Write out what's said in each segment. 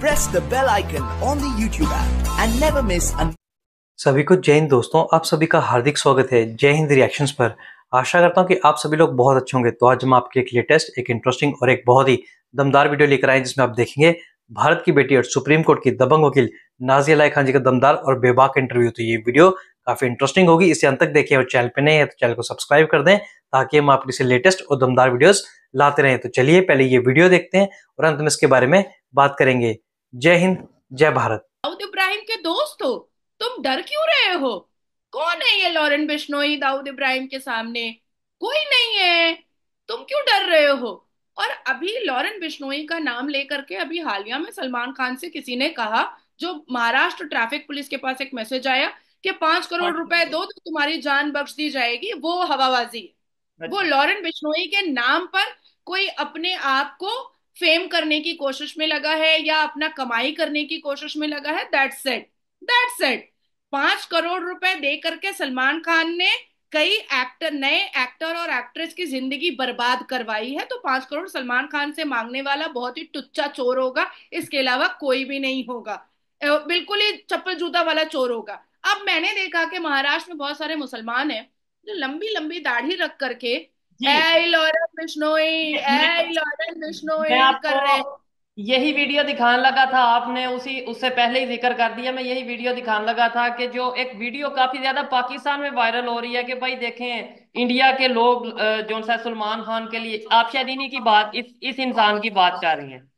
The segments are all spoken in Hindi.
Press the bell icon on the YouTube app and never सभी को जय हिंद दोस्तों आप सभी का हार्दिक स्वागत है जय हिंद रिएक्शंस पर आशा करता हूँ कि आप सभी लोग बहुत अच्छे होंगे तो आज हम आपके एक लेटेस्ट एक इंटरेस्टिंग और एक बहुत ही दमदार वीडियो लेकर आए जिसमें आप देखेंगे भारत की बेटी और सुप्रीम कोर्ट की दबंग वकील नाजिया लाई खान जी का दमदार और बेबाक इंटरव्यू तो ये वीडियो काफी इंटरेस्टिंग होगी इसे अंत तक देखिए और चैनल पे नए हैं तो चैनल को सब्सक्राइब कर दें ताकि हम आपके लेटेस्ट और दमदार वीडियोस लाते रहें तो चलिए पहले ये वीडियो देखते हैं और अंत में इसके बारे में बात करेंगे जय हिंद जय भारत दाऊद इब्राहिम के दोस्त हो तुम डर क्यों रहे हो कौन है ये लॉरेंट बिश्नोई दाऊद इब्राहिम के सामने कोई नहीं है तुम क्यों डर रहे हो और अभी लॉरेंट बिश्नोई का नाम लेकर के अभी हालिया में सलमान खान से किसी ने कहा जो महाराष्ट्र ट्रैफिक पुलिस के पास एक मैसेज आया कि पांच करोड़ रुपए दो तो तुम्हारी जान बख्श दी जाएगी वो हवाबाजी वो अच्छा। लॉरेंट बिश्नोई के नाम पर कोई अपने आप को फेम करने की कोशिश में लगा है या अपना कमाई करने की कोशिश में लगा है दैट सेट दैट सेट पांच करोड़ रुपए दे करके सलमान खान ने कई एक्टर नए एक्टर और एक्ट्रेस की जिंदगी बर्बाद करवाई है तो पांच करोड़ सलमान खान से मांगने वाला बहुत ही टुच्चा चोर होगा इसके अलावा कोई भी नहीं होगा बिल्कुल ही चप्पल जूता वाला चोर होगा अब मैंने देखा कि महाराष्ट्र में बहुत सारे मुसलमान हैं जो लंबी लंबी दाढ़ी रख करके यही वीडियो दिखाने लगा था आपने उसी उससे पहले ही जिक्र कर दिया मैं यही वीडियो दिखाने लगा था कि जो एक वीडियो काफी ज्यादा पाकिस्तान में वायरल हो रही है कि भाई देखें इंडिया के लोग जो सा सलमान खान के लिए आप शायद की बात इस इस इंसान की बात कर रही हैं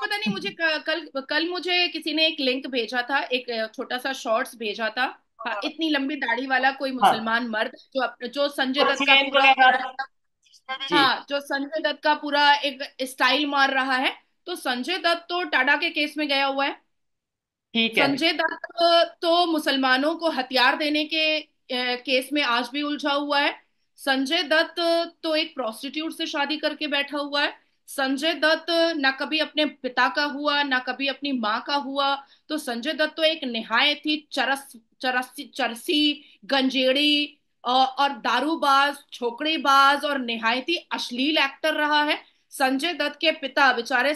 पता नहीं मुझे कल कल मुझे किसी ने एक लिंक भेजा था एक छोटा सा शॉर्ट्स भेजा था हाँ।, हाँ। इतनी लंबी दाढ़ी वाला कोई हाँ। मुसलमान मर्द जो जो संजय दत्त का पूरा हाँ जो संजय दत्त का पूरा एक स्टाइल मार रहा है तो संजय दत्त तो टाडा के केस में गया हुआ है ठीक है संजय दत्त तो मुसलमानों को हथियार देने के केस में आज भी उलझा हुआ है संजय दत्त तो एक प्रोस्टिट्यूट से शादी करके बैठा हुआ है संजय दत्त ना कभी अपने पिता का हुआ ना कभी अपनी माँ का हुआ तो संजय दत्त तो एक निहायत ही चरस चरसी चरसी गंजेड़ी और दारूबाज छोकड़ेबाज और निहायती अश्लील एक्टर रहा है संजय दत्त के पिता बेचारे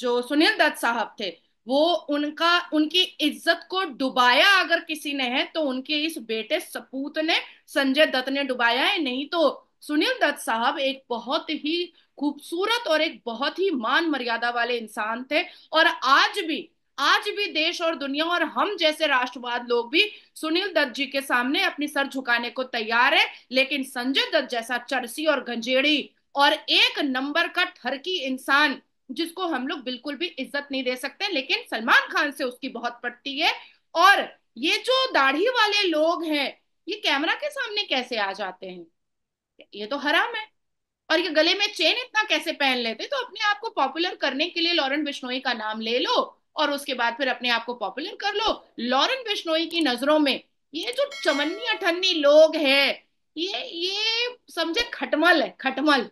जो सुनील दत्त साहब थे वो उनका उनकी इज्जत को डुबाया अगर किसी ने है तो उनके इस बेटे सपूत ने संजय दत्त ने डुबाया है नहीं तो सुनील दत्त साहब एक बहुत ही खूबसूरत और एक बहुत ही मान मर्यादा वाले इंसान थे और आज भी आज भी देश और दुनिया और हम जैसे राष्ट्रवाद लोग भी सुनील दत्त जी के सामने अपनी सर झुकाने को तैयार है लेकिन संजय दत्त जैसा चरसी और गंजेड़ी और एक नंबर का ठरकी इंसान जिसको हम लोग बिल्कुल भी इज्जत नहीं दे सकते लेकिन सलमान खान से उसकी बहुत पड़ती है और ये जो दाढ़ी वाले लोग हैं ये कैमरा के सामने कैसे आ जाते हैं ये तो हराम है और ये गले में चेन इतना कैसे पहन लेते तो अपने आप को पॉपुलर करने के लिए लॉरेंट बिश्नोई का नाम ले लो और उसके बाद फिर अपने आप को पॉपुलर कर लो लॉरेन बिश्नोई की नजरों में ये जो चमन्नी अठन्नी लोग हैं ये ये समझे खटमल है खटमल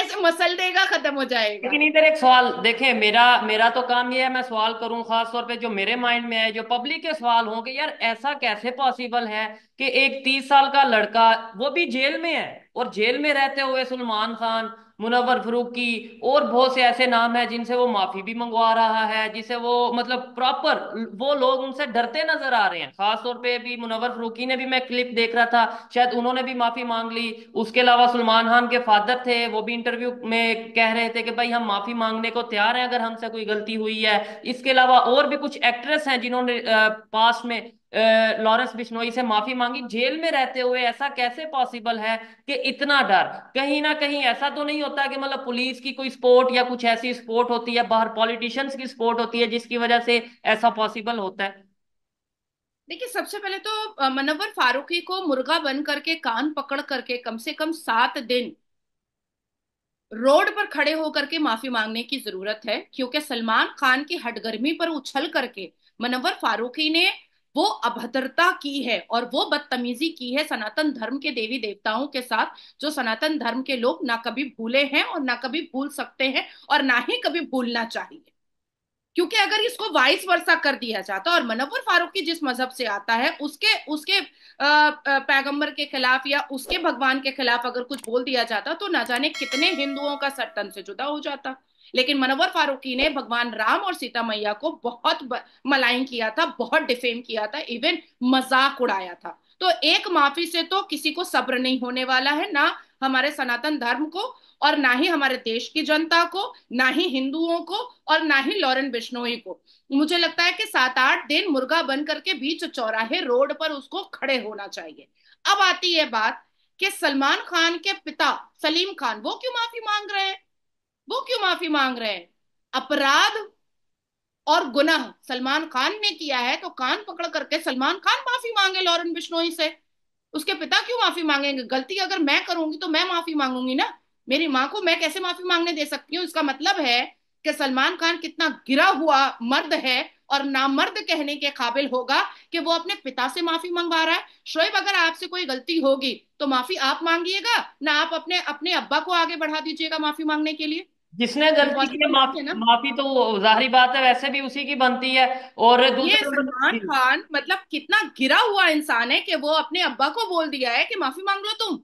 ऐसे मसल देगा खत्म हो जाएगा लेकिन इधर एक सवाल देखे मेरा मेरा तो काम ये है मैं सवाल करूं खास तौर पे जो मेरे माइंड में है जो पब्लिक के सवाल हों कि यार ऐसा कैसे पॉसिबल है कि एक तीस साल का लड़का वो भी जेल में है और जेल में रहते हुए सलमान खान मुनवर फरूकी और बहुत से ऐसे नाम हैं जिनसे वो माफी भी मंगवा रहा है जिसे वो मतलब प्रॉपर वो लोग उनसे डरते नजर आ रहे हैं खास तौर पे भी मुनवर फरूकी ने भी मैं क्लिप देख रहा था शायद उन्होंने भी माफी मांग ली उसके अलावा सलमान खान के फादर थे वो भी इंटरव्यू में कह रहे थे कि भाई हम माफी मांगने को तैयार हैं अगर हमसे कोई गलती हुई है इसके अलावा और भी कुछ एक्ट्रेस हैं जिन्होंने पास में लॉरेंस बिश्नोई से माफी मांगी जेल में रहते हुए ऐसा कैसे पॉसिबल है कि इतना डर कहीं ना कहीं ऐसा तो नहीं होता कि मतलब पुलिस की कोई सपोर्ट या कुछ ऐसी सपोर्ट होती है बाहर पॉलिटिशियंस की सपोर्ट होती है जिसकी वजह से ऐसा पॉसिबल होता है देखिए सबसे पहले तो मनवर फारूकी को मुर्गा बन करके कान पकड़ करके कम से कम सात दिन रोड पर खड़े होकर के माफी मांगने की जरूरत है क्योंकि सलमान खान की हटगर्मी पर उछल करके मनवर फारूकी ने वो अभद्रता की है और वो बदतमीजी की है सनातन धर्म के देवी देवताओं के साथ जो सनातन धर्म के लोग ना कभी भूले हैं और ना कभी भूल सकते हैं और ना ही कभी भूलना चाहिए क्योंकि अगर इसको वाइस वर्षा कर दिया जाता और मनवर फारूकी जिस मजहब से आता है उसके उसके पैगंबर के खिलाफ या उसके भगवान के खिलाफ अगर कुछ बोल दिया जाता तो ना जाने कितने हिंदुओं का सर्तन से जुदा हो जाता लेकिन मनोवर फारूकी ने भगवान राम और सीता मैया को बहुत मलाइन किया था बहुत डिफेम किया था इवन मजाक उड़ाया था तो एक माफी से तो किसी को सब्र नहीं होने वाला है ना हमारे सनातन धर्म को और ना ही हमारे देश की जनता को ना ही हिंदुओं को और ना ही लॉरेन बिश्नोई को मुझे लगता है कि सात आठ दिन मुर्गा बन करके बीच चौराहे रोड पर उसको खड़े होना चाहिए अब आती है बात कि सलमान खान के पिता सलीम खान वो क्यों माफी मांग रहे हैं वो क्यों माफी मांग रहे हैं अपराध और गुनाह सलमान खान ने किया है तो कान पकड़ करके सलमान खान माफी मांगे लॉरेन बिश्नोई से उसके पिता क्यों माफी मांगेंगे गलती अगर मैं करूंगी तो मैं माफी मांगूंगी ना मेरी माँ को मैं कैसे माफी मांगने दे सकती हूँ इसका मतलब है कि सलमान खान कितना गिरा हुआ मर्द है और नामर्द कहने के काबिल होगा कि वो अपने पिता से माफी मंगवा रहा है शोएब अगर आपसे कोई गलती होगी तो माफी आप मांगिएगा ना आप अपने अपने अब्बा को आगे बढ़ा दीजिएगा माफी मांगने के लिए जिसने गलती तो की तो माफी ना माफी तो जाहिर बात है वैसे भी उसी की बनती है और ये सलमान खान मतलब कितना गिरा हुआ इंसान है कि वो अपने अब्बा को बोल दिया है कि माफी मांग लो तुम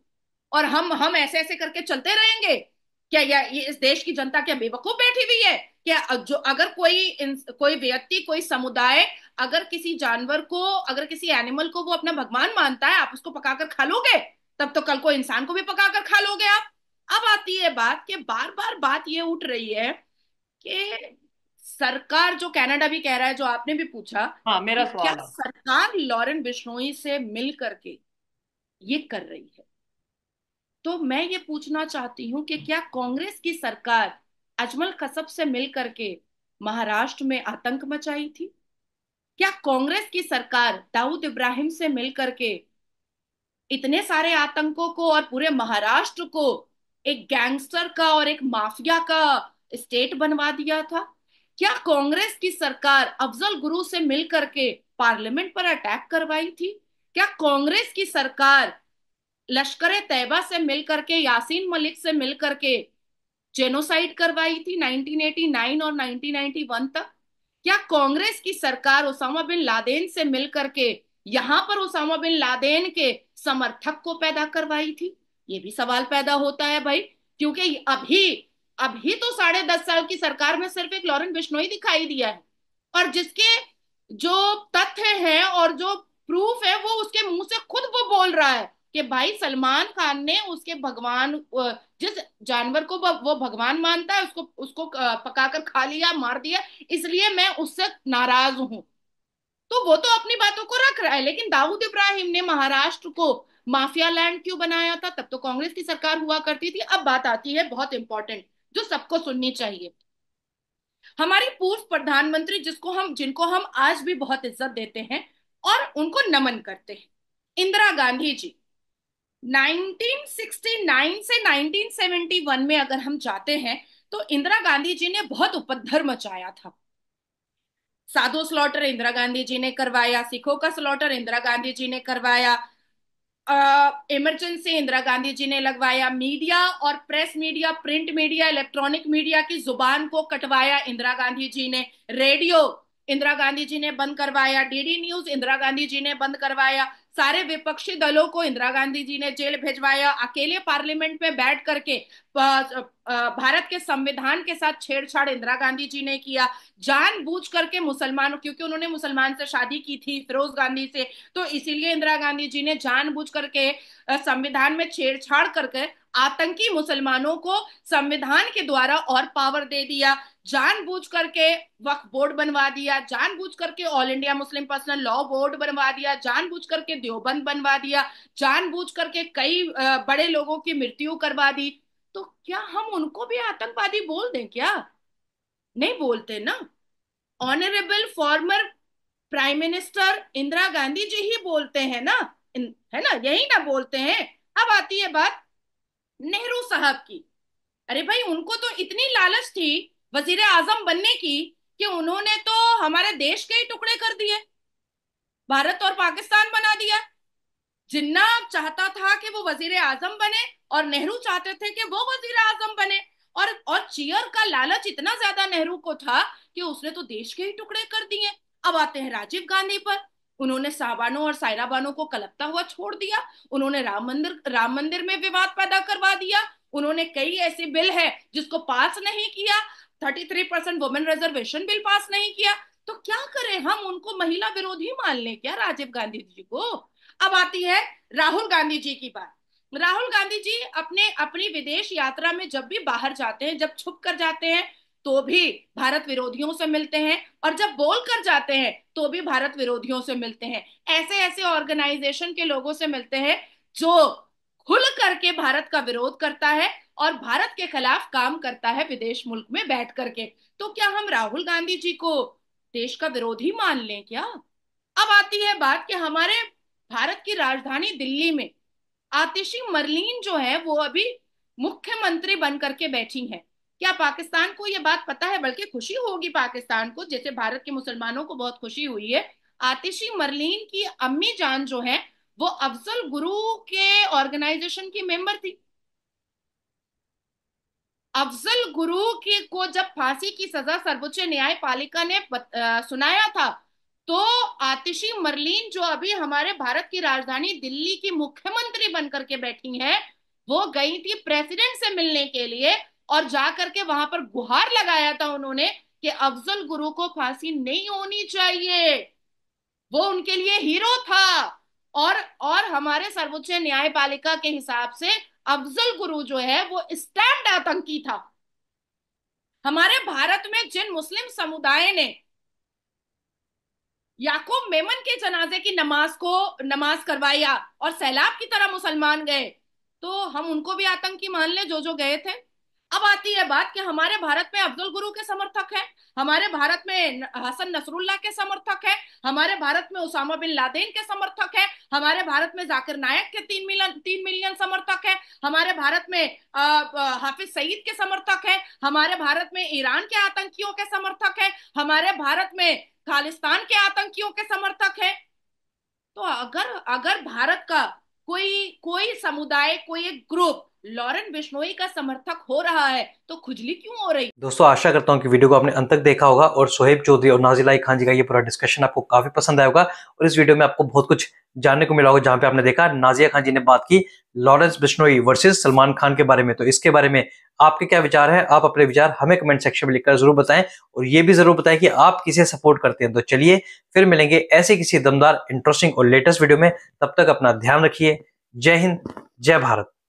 और हम हम ऐसे ऐसे करके चलते रहेंगे क्या या ये इस देश की जनता क्या बेवकूफ बैठी हुई है क्या जो अगर कोई कोई व्यक्ति कोई समुदाय अगर किसी जानवर को अगर किसी एनिमल को वो अपना भगवान मानता है आप उसको पकाकर खा लोगे तब तो कल को इंसान को भी पकाकर खा लोगे आप अब आती है बात कि बार बार बात ये उठ रही है कि सरकार जो कनाडा भी कह रहा है जो आपने भी पूछा हाँ, मेरा सवाल क्या सरकार लॉरेन बिश्नोई से मिल करके ये कर रही है तो मैं ये पूछना चाहती हूँ कि क्या कांग्रेस की सरकार अजमल कसब से मिल करके महाराष्ट्र में आतंक मचाई थी क्या कांग्रेस की सरकार दाऊद इब्राहिम से मिल करके इतने सारे आतंकों को और पूरे महाराष्ट्र को एक गैंगस्टर का और एक माफिया का स्टेट बनवा दिया था क्या कांग्रेस की सरकार अफजल गुरु से मिल करके पार्लियामेंट पर अटैक करवाई थी क्या कांग्रेस की सरकार लश्कर तैयबा से मिल करके यासीन मलिक से मिल करके जेनोसाइड करवाई थी 1989 और 1991 तक क्या कांग्रेस की सरकार ओसामा बिन लादेन से मिल करके यहां पर ओसामा बिन लादेन के समर्थक को पैदा करवाई थी ये भी सवाल पैदा होता है भाई क्योंकि अभी अभी तो साढ़े दस साल की सरकार में सिर्फ एक लॉरेन बिश्नोई दिखाई दिया है और जिसके जो तथ्य है और जो प्रूफ है वो उसके मुंह से खुद वो बोल रहा है कि भाई सलमान खान ने उसके भगवान जिस जानवर को वो भगवान मानता है उसको उसको पकाकर खा लिया मार दिया इसलिए मैं उससे नाराज हूं तो वो तो अपनी बातों को रख रहा है लेकिन दाऊद इब्राहिम ने महाराष्ट्र को माफिया लैंड क्यों बनाया था तब तो कांग्रेस की सरकार हुआ करती थी अब बात आती है बहुत इंपॉर्टेंट जो सबको सुननी चाहिए हमारे पूर्व प्रधानमंत्री जिसको हम जिनको हम आज भी बहुत इज्जत देते हैं और उनको नमन करते हैं इंदिरा गांधी जी 1969 से 1971 में अगर हम जाते हैं तो इंदिरा गांधी जी ने बहुत उपद्रव मचाया था साधु स्लॉटर इंदिरा गांधी जी ने करवाया सिखों का स्लॉटर इंदिरा गांधी जी ने करवाया इमरजेंसी इंदिरा गांधी जी ने लगवाया मीडिया और press media print media electronic media की जुबान को कटवाया इंदिरा गांधी जी ने रेडियो इंदिरा गांधी जी ने बंद करवाया डीडी न्यूज इंदिरा गांधी जी ने बंद करवाया सारे विपक्षी दलों को इंदिरा गांधी जी ने जेल भेजवाया अकेले पार्लियामेंट में बैठ करके भारत के संविधान के साथ छेड़छाड़ इंदिरा गांधी जी ने किया जान बूझ करके मुसलमानों क्योंकि उन्होंने मुसलमान से शादी की थी फिरोज गांधी से तो इसीलिए इंदिरा गांधी जी ने बूझ करके संविधान में छेड़छाड़ करके आतंकी मुसलमानों को संविधान के द्वारा और पावर दे दिया जानबूझ करके वक्फ बोर्ड बनवा दिया जानबूझ करके all India Muslim personal law board बनवा दिया जानबूझ करके देवबंद बनवा दिया जानबूझ करके कई बड़े लोगों की मृत्यु करवा दी तो क्या हम उनको भी आतंकवादी बोल दें क्या नहीं बोलते ना honourable former prime minister Indira Gandhi ji ही बोलते हैं ना है ना यही ना बोलते हैं अब आती है बात नेहरू साहब की अरे भाई उनको तो इतनी लालच थी वजीर आजम बनने की कि उन्होंने तो हमारे देश के ही टुकड़े कर दिए भारत और पाकिस्तान बना दिया जिन्ना चाहता था कि वो वजीर आजम बने और नेहरू चाहते थे कि वो वजीर आजम बने और और चीयर का लालच इतना ज्यादा नेहरू को था कि उसने तो देश के ही टुकड़े कर दिए अब आते हैं राजीव गांधी पर उन्होंने साबानो और सायरा बानो को कलपता हुआ छोड़ दिया उन्होंने राम मंदिर राम मंदिर में विवाद पैदा करवा दिया उन्होंने कई ऐसे बिल है जिसको पास नहीं किया thirty three percent women reservation bill pass नहीं किया तो क्या करें हम उनको महिला विरोधी मान लें क्या राजीव गांधी जी को अब आती है राहुल गांधी जी की बात राहुल गांधी जी अपने अपनी विदेश यात्रा में जब भी बाहर जाते हैं जब छुप कर जाते हैं तो भी भारत विरोधियों से मिलते हैं और जब बोल कर जाते हैं तो भी भारत विरोधियों से मिलते हैं ऐसे ऐसे ऑर्गेनाइजेशन के लोगों से मिलते हैं जो खुल करके भारत का विरोध करता है और भारत के खिलाफ काम करता है विदेश मुल्क में बैठ करके तो क्या हम राहुल गांधी जी को देश का विरोधी मान लें क्या अब आती है बात कि हमारे भारत की राजधानी दिल्ली में आतिशी मरलीन जो है वो अभी मुख्यमंत्री बन करके बैठी हैं क्या पाकिस्तान को यह बात पता है बल्कि खुशी होगी पाकिस्तान को जैसे भारत के मुसलमानों को बहुत खुशी हुई है आतिशी मरलीन की अम्मी जान जो है वो अफजल गुरु के ऑर्गेनाइजेशन की मेंबर थी अफजल गुरु के को जब फांसी की सजा सर्वोच्च न्यायपालिका ने बत, आ, सुनाया था तो आतिशी मरलिन जो अभी हमारे भारत की राजधानी दिल्ली की मुख्यमंत्री बनकर के बैठी है वो गई थी प्रेसिडेंट से मिलने के लिए और जा करके वहां पर गुहार लगाया था उन्होंने कि अफजल गुरु को फांसी नहीं होनी चाहिए वो उनके लिए हीरो था और और हमारे सर्वोच्च न्यायपालिका के हिसाब से अफजल गुरु जो है वो स्टैंड आतंकी था हमारे भारत में जिन मुस्लिम समुदाय ने याकूब मेमन के जनाजे की नमाज को नमाज करवाया और सैलाब की तरह मुसलमान गए तो हम उनको भी आतंकी मान ले जो जो गए थे अब आती है बात कि हमारे भारत में अब्दुल गुरु के समर्थक है हमारे भारत में हसन नसरुल्ला के समर्थक है हमारे भारत में उसामा बिन लादेन के समर्थक है हमारे भारत में जाकिर नायक के तीन मिलियन तीन मिलियन समर्थक है हमारे भारत में हाफिज सईद के समर्थक है हमारे भारत में ईरान के आतंकियों के समर्थक है हमारे भारत में खालिस्तान के आतंकियों के समर्थक है तो अगर अगर भारत का कोई कोई समुदाय कोई एक ग्रुप लॉरेन बिश्नोई का समर्थक हो रहा है तो खुजली क्यों हो रही दोस्तों आशा करता हूँ कि वीडियो को आपने अंत तक देखा होगा और सोहेब चौधरी और नाजिलाई खान जी का ये पूरा डिस्कशन आपको काफी पसंद आया होगा और इस वीडियो में आपको बहुत कुछ जानने को मिला होगा जहां पे आपने देखा नाजिया खान जी ने बात की लॉरेंस बिश्नोई वर्सेज सलमान खान के बारे में तो इसके बारे में आपके क्या विचार है आप अपने विचार हमें कमेंट सेक्शन में लिखकर जरूर बताएं और ये भी जरूर बताएं कि आप किसे सपोर्ट करते हैं तो चलिए फिर मिलेंगे ऐसे किसी दमदार इंटरेस्टिंग और लेटेस्ट वीडियो में तब तक अपना ध्यान रखिए जय हिंद जय भारत